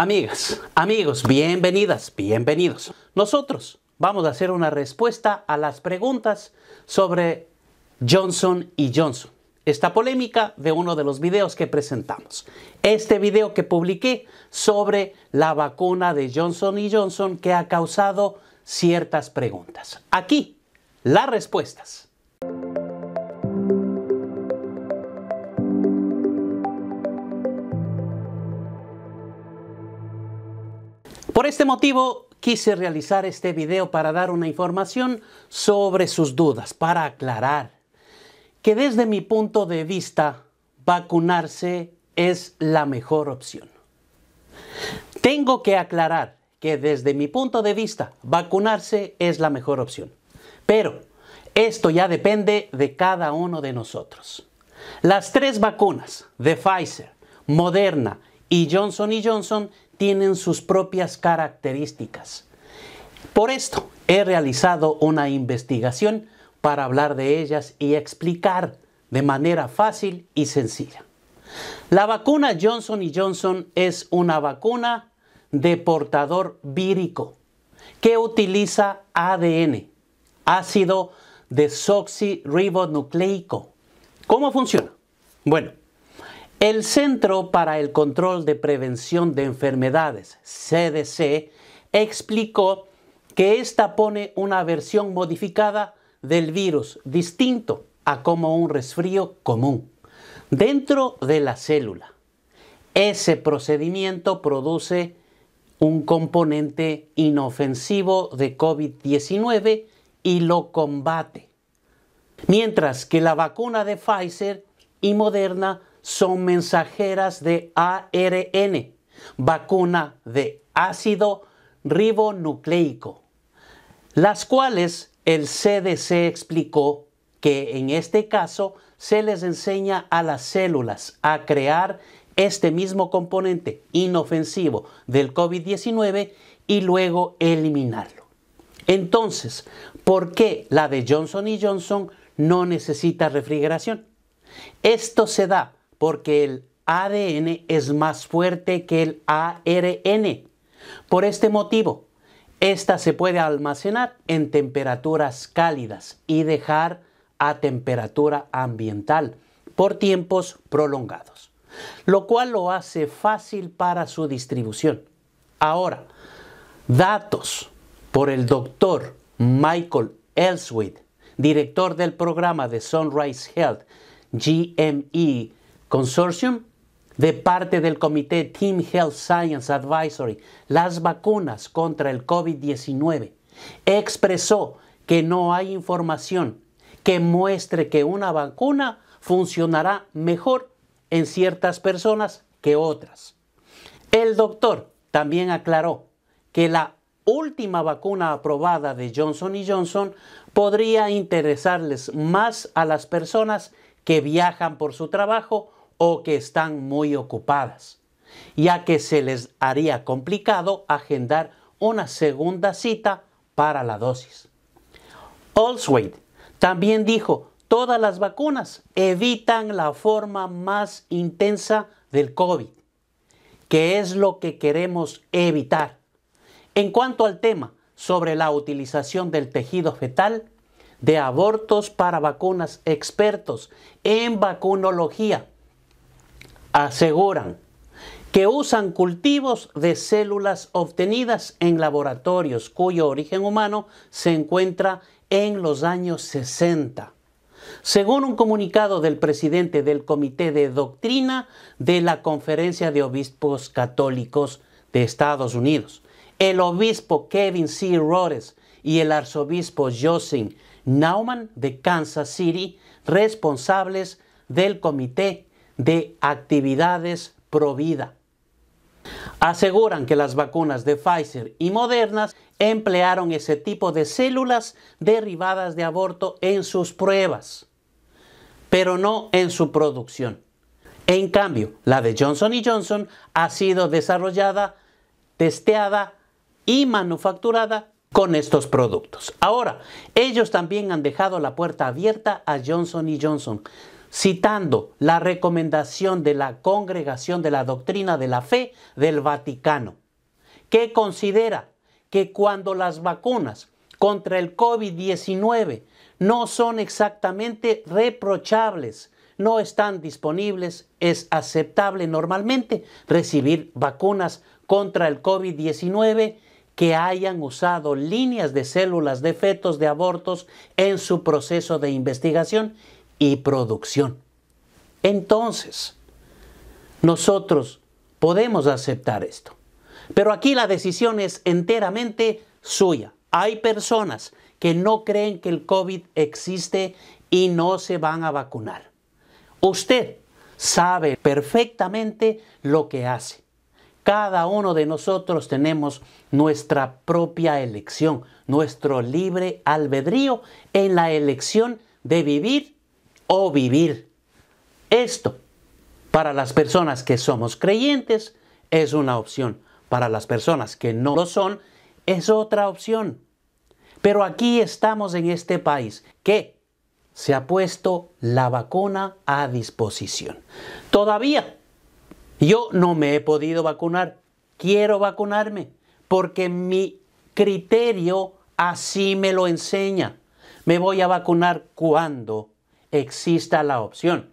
Amigas, amigos, bienvenidas, bienvenidos. Nosotros vamos a hacer una respuesta a las preguntas sobre Johnson y Johnson. Esta polémica de uno de los videos que presentamos. Este video que publiqué sobre la vacuna de Johnson y Johnson que ha causado ciertas preguntas. Aquí, las respuestas. Por este motivo, quise realizar este video para dar una información sobre sus dudas, para aclarar que desde mi punto de vista, vacunarse es la mejor opción. Tengo que aclarar que desde mi punto de vista, vacunarse es la mejor opción. Pero esto ya depende de cada uno de nosotros. Las tres vacunas de Pfizer, Moderna y Johnson y Johnson tienen sus propias características. Por esto he realizado una investigación para hablar de ellas y explicar de manera fácil y sencilla. La vacuna Johnson Johnson es una vacuna de portador vírico que utiliza ADN, ácido desoxirribonucleico. ¿Cómo funciona? Bueno, el Centro para el Control de Prevención de Enfermedades, CDC, explicó que esta pone una versión modificada del virus distinto a como un resfrío común dentro de la célula. Ese procedimiento produce un componente inofensivo de COVID-19 y lo combate. Mientras que la vacuna de Pfizer y Moderna son mensajeras de ARN, vacuna de ácido ribonucleico, las cuales el CDC explicó que en este caso se les enseña a las células a crear este mismo componente inofensivo del COVID-19 y luego eliminarlo. Entonces, ¿por qué la de Johnson Johnson no necesita refrigeración? Esto se da porque el ADN es más fuerte que el ARN. Por este motivo, esta se puede almacenar en temperaturas cálidas y dejar a temperatura ambiental por tiempos prolongados, lo cual lo hace fácil para su distribución. Ahora, datos por el doctor Michael Elswit, director del programa de Sunrise Health, GME Consortium de parte del comité Team Health Science Advisory Las vacunas contra el COVID-19 expresó que no hay información que muestre que una vacuna funcionará mejor en ciertas personas que otras. El doctor también aclaró que la última vacuna aprobada de Johnson Johnson podría interesarles más a las personas que viajan por su trabajo o que están muy ocupadas, ya que se les haría complicado agendar una segunda cita para la dosis. Allswade también dijo, todas las vacunas evitan la forma más intensa del COVID, que es lo que queremos evitar. En cuanto al tema sobre la utilización del tejido fetal, de abortos para vacunas, expertos en vacunología aseguran que usan cultivos de células obtenidas en laboratorios cuyo origen humano se encuentra en los años 60, según un comunicado del presidente del Comité de Doctrina de la Conferencia de Obispos Católicos de Estados Unidos. El obispo Kevin C. Rhodes y el arzobispo Joseph Nauman de Kansas City, responsables del comité, de actividades pro vida. Aseguran que las vacunas de Pfizer y Modernas emplearon ese tipo de células derivadas de aborto en sus pruebas, pero no en su producción. En cambio, la de Johnson Johnson ha sido desarrollada, testeada y manufacturada con estos productos. Ahora, ellos también han dejado la puerta abierta a Johnson Johnson citando la recomendación de la Congregación de la Doctrina de la Fe del Vaticano, que considera que cuando las vacunas contra el COVID-19 no son exactamente reprochables, no están disponibles, es aceptable normalmente recibir vacunas contra el COVID-19 que hayan usado líneas de células de fetos de abortos en su proceso de investigación y producción. Entonces, nosotros podemos aceptar esto. Pero aquí la decisión es enteramente suya. Hay personas que no creen que el COVID existe y no se van a vacunar. Usted sabe perfectamente lo que hace. Cada uno de nosotros tenemos nuestra propia elección, nuestro libre albedrío en la elección de vivir o vivir. Esto, para las personas que somos creyentes, es una opción. Para las personas que no lo son, es otra opción. Pero aquí estamos en este país que se ha puesto la vacuna a disposición. Todavía yo no me he podido vacunar. Quiero vacunarme porque mi criterio así me lo enseña. Me voy a vacunar cuando exista la opción.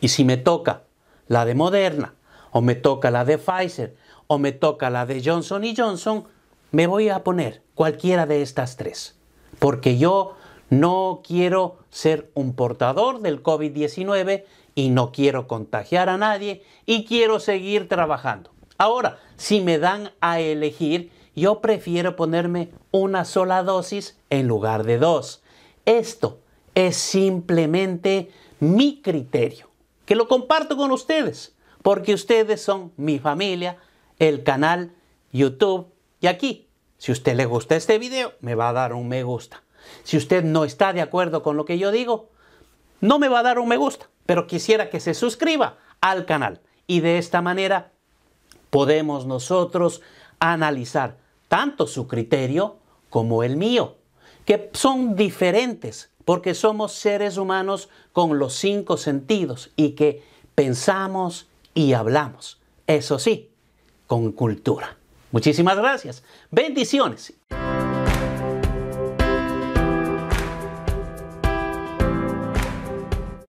Y si me toca la de Moderna, o me toca la de Pfizer, o me toca la de Johnson y Johnson, me voy a poner cualquiera de estas tres. Porque yo no quiero ser un portador del COVID-19 y no quiero contagiar a nadie y quiero seguir trabajando. Ahora, si me dan a elegir, yo prefiero ponerme una sola dosis en lugar de dos. Esto es simplemente mi criterio, que lo comparto con ustedes, porque ustedes son mi familia, el canal, YouTube y aquí. Si usted le gusta este video, me va a dar un me gusta. Si usted no está de acuerdo con lo que yo digo, no me va a dar un me gusta, pero quisiera que se suscriba al canal. Y de esta manera podemos nosotros analizar tanto su criterio como el mío, que son diferentes, porque somos seres humanos con los cinco sentidos y que pensamos y hablamos. Eso sí, con cultura. Muchísimas gracias. Bendiciones.